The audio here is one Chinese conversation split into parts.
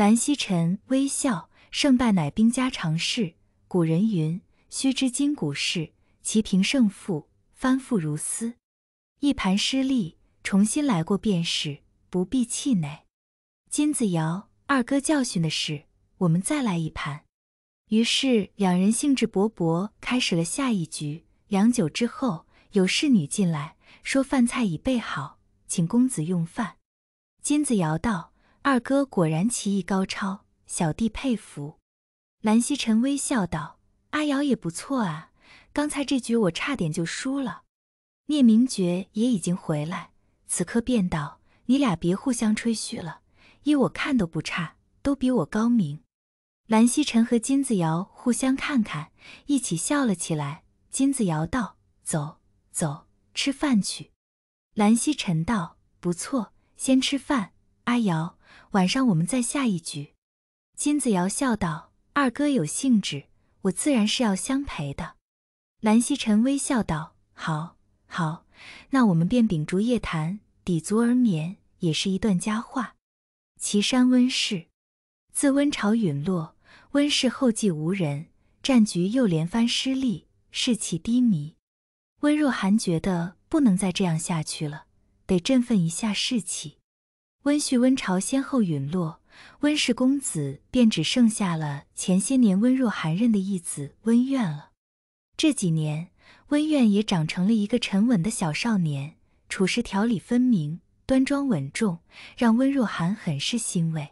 蓝曦臣微笑，胜败乃兵家常事。古人云：“须知今古事，其平胜负翻复如斯。”一盘失利，重新来过便是，不必气馁。金子瑶，二哥教训的是，我们再来一盘。于是两人兴致勃勃开始了下一局。良久之后，有侍女进来，说饭菜已备好，请公子用饭。金子瑶道。二哥果然棋艺高超，小弟佩服。蓝曦臣微笑道：“阿瑶也不错啊，刚才这局我差点就输了。”聂明觉也已经回来，此刻便道：“你俩别互相吹嘘了，依我看都不差，都比我高明。”蓝曦臣和金子瑶互相看看，一起笑了起来。金子瑶道：“走，走，吃饭去。”蓝曦臣道：“不错，先吃饭，阿瑶。”晚上我们再下一局。”金子瑶笑道，“二哥有兴致，我自然是要相陪的。”蓝曦臣微笑道：“好，好，那我们便秉烛夜谈，抵足而眠，也是一段佳话。”岐山温氏自温朝陨落，温氏后继无人，战局又连番失利，士气低迷。温若寒觉得不能再这样下去了，得振奋一下士气。温煦、温朝先后陨落，温氏公子便只剩下了前些年温若寒认的义子温愿了。这几年，温愿也长成了一个沉稳的小少年，处事条理分明，端庄稳重，让温若寒很是欣慰。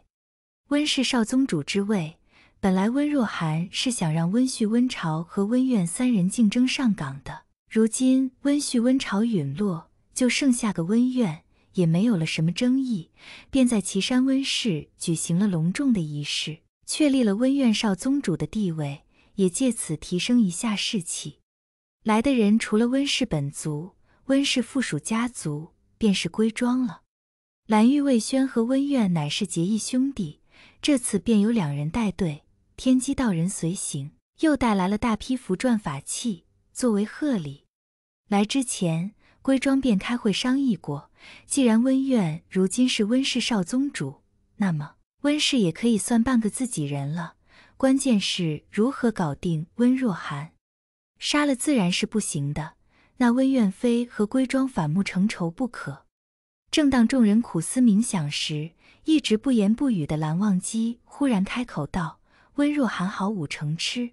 温氏少宗主之位，本来温若寒是想让温煦、温朝和温愿三人竞争上岗的。如今温煦、温朝陨落，就剩下个温愿。也没有了什么争议，便在岐山温氏举行了隆重的仪式，确立了温院少宗主的地位，也借此提升一下士气。来的人除了温氏本族、温氏附属家族，便是归庄了。蓝玉、魏轩和温院乃是结义兄弟，这次便由两人带队，天机道人随行，又带来了大批符篆法器作为贺礼。来之前。归庄便开会商议过，既然温苑如今是温氏少宗主，那么温氏也可以算半个自己人了。关键是如何搞定温若寒？杀了自然是不行的，那温苑飞和归庄反目成仇不可。正当众人苦思冥想时，一直不言不语的蓝忘机忽然开口道：“温若寒好五成痴。”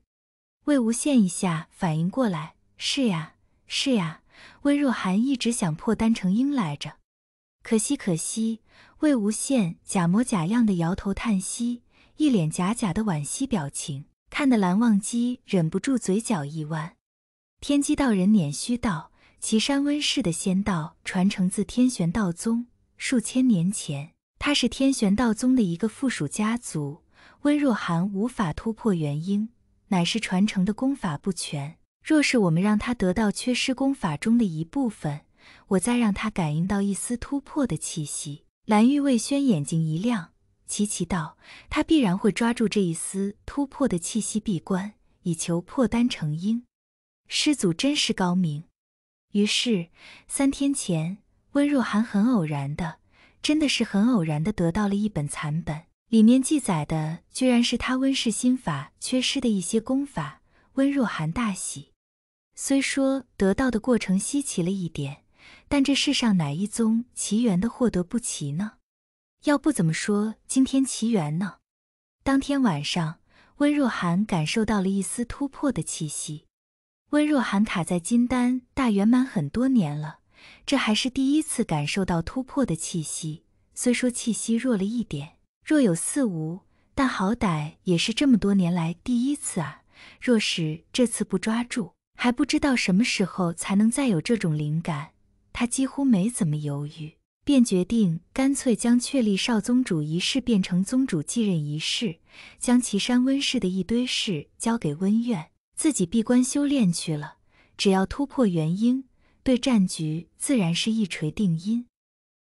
魏无羡一下反应过来：“是呀，是呀。”温若寒一直想破丹成婴来着，可惜可惜。魏无羡假模假样的摇头叹息，一脸假假的惋惜表情，看得蓝忘机忍不住嘴角一弯。天机道人捻须道：“岐山温氏的仙道传承自天玄道宗，数千年前，他是天玄道宗的一个附属家族。温若寒无法突破元婴，乃是传承的功法不全。”若是我们让他得到缺失功法中的一部分，我再让他感应到一丝突破的气息，蓝玉魏轩眼睛一亮，齐齐道：“他必然会抓住这一丝突破的气息闭关，以求破丹成婴。”师祖真是高明。于是三天前，温若寒很偶然的，真的是很偶然的得到了一本残本，里面记载的居然是他温氏心法缺失的一些功法。温若寒大喜。虽说得到的过程稀奇了一点，但这世上哪一宗奇缘的获得不奇呢？要不怎么说今天奇缘呢？当天晚上，温若寒感受到了一丝突破的气息。温若寒卡在金丹大圆满很多年了，这还是第一次感受到突破的气息。虽说气息弱了一点，若有似无，但好歹也是这么多年来第一次啊。若是这次不抓住，还不知道什么时候才能再有这种灵感，他几乎没怎么犹豫，便决定干脆将确立少宗主仪式变成宗主继任仪式，将岐山温氏的一堆事交给温院，自己闭关修炼去了。只要突破元婴，对战局自然是一锤定音。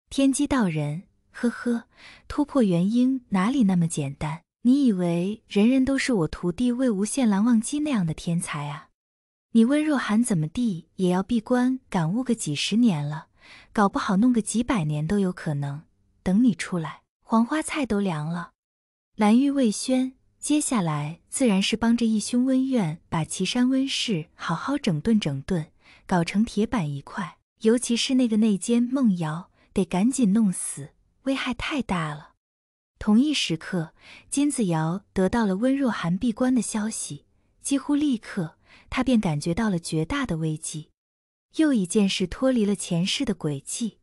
天机道人，呵呵，突破元婴哪里那么简单？你以为人人都是我徒弟魏无羡、蓝忘机那样的天才啊？你温若寒怎么地也要闭关感悟个几十年了，搞不好弄个几百年都有可能。等你出来，黄花菜都凉了。蓝玉未宣，接下来自然是帮着义兄温院把岐山温氏好好整顿整顿，搞成铁板一块。尤其是那个内奸孟瑶，得赶紧弄死，危害太大了。同一时刻，金子瑶得到了温若寒闭关的消息，几乎立刻。他便感觉到了绝大的危机，又一件事脱离了前世的轨迹。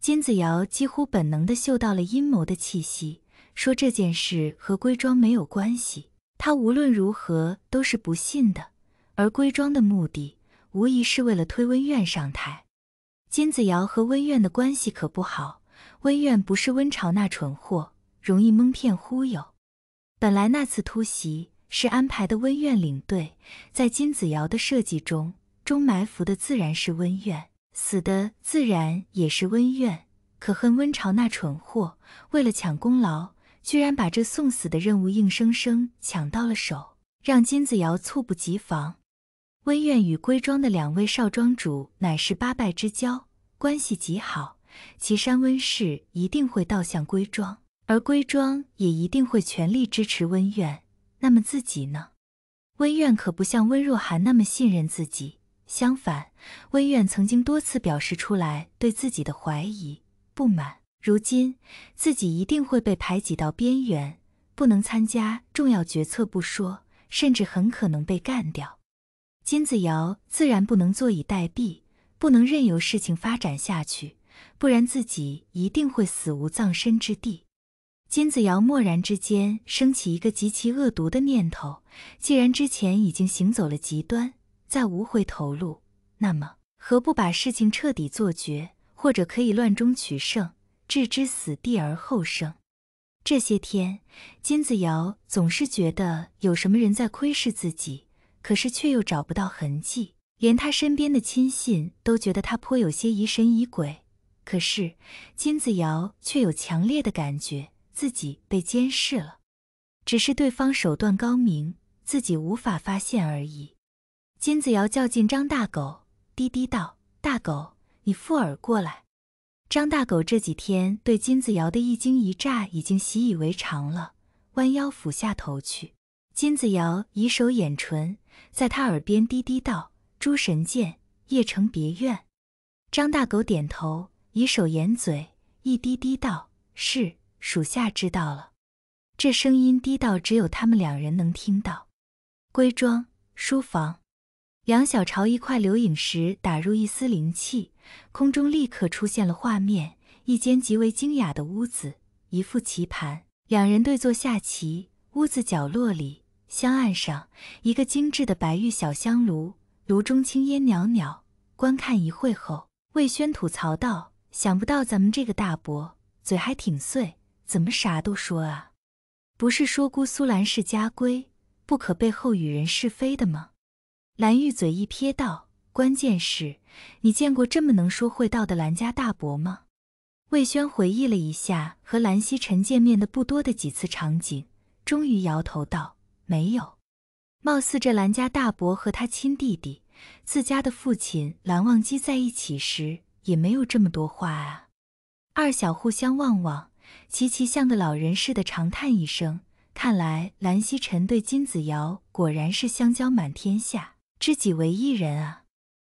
金子瑶几乎本能地嗅到了阴谋的气息，说这件事和归庄没有关系，他无论如何都是不信的。而归庄的目的，无疑是为了推温苑上台。金子瑶和温苑的关系可不好，温苑不是温朝那蠢货，容易蒙骗忽悠。本来那次突袭。是安排的温苑领队，在金子瑶的设计中，中埋伏的自然是温苑，死的自然也是温苑。可恨温朝那蠢货，为了抢功劳，居然把这送死的任务硬生生抢到了手，让金子瑶猝不及防。温苑与归庄的两位少庄主乃是八拜之交，关系极好，岐山温氏一定会倒向归庄，而归庄也一定会全力支持温苑。那么自己呢？温苑可不像温若寒那么信任自己，相反，温苑曾经多次表示出来对自己的怀疑、不满。如今自己一定会被排挤到边缘，不能参加重要决策不说，甚至很可能被干掉。金子瑶自然不能坐以待毙，不能任由事情发展下去，不然自己一定会死无葬身之地。金子瑶蓦然之间升起一个极其恶毒的念头：既然之前已经行走了极端，再无回头路，那么何不把事情彻底做绝？或者可以乱中取胜，置之死地而后生。这些天，金子瑶总是觉得有什么人在窥视自己，可是却又找不到痕迹，连他身边的亲信都觉得他颇有些疑神疑鬼。可是金子瑶却有强烈的感觉。自己被监视了，只是对方手段高明，自己无法发现而已。金子瑶叫进张大狗，低低道：“大狗，你附耳过来。”张大狗这几天对金子瑶的一惊一乍已经习以为常了，弯腰俯下头去。金子瑶以手掩唇，在他耳边低低道：“诸神剑，夜城别院。”张大狗点头，以手掩嘴，一低低道：“是。”属下知道了，这声音低到只有他们两人能听到。归庄书房，梁小朝一块留影石打入一丝灵气，空中立刻出现了画面：一间极为惊雅的屋子，一副棋盘，两人对坐下棋。屋子角落里，香案上一个精致的白玉小香炉，炉中青烟袅袅。观看一会后，魏轩吐槽道：“想不到咱们这个大伯嘴还挺碎。”怎么啥都说啊？不是说姑苏兰氏家规不可背后与人是非的吗？蓝玉嘴一撇道：“关键是，你见过这么能说会道的蓝家大伯吗？”魏轩回忆了一下和蓝曦臣见面的不多的几次场景，终于摇头道：“没有。貌似这蓝家大伯和他亲弟弟、自家的父亲蓝忘机在一起时，也没有这么多话啊。”二小互相望望。齐齐像个老人似的长叹一声，看来蓝曦臣对金子瑶果然是相交满天下，知己为一人啊。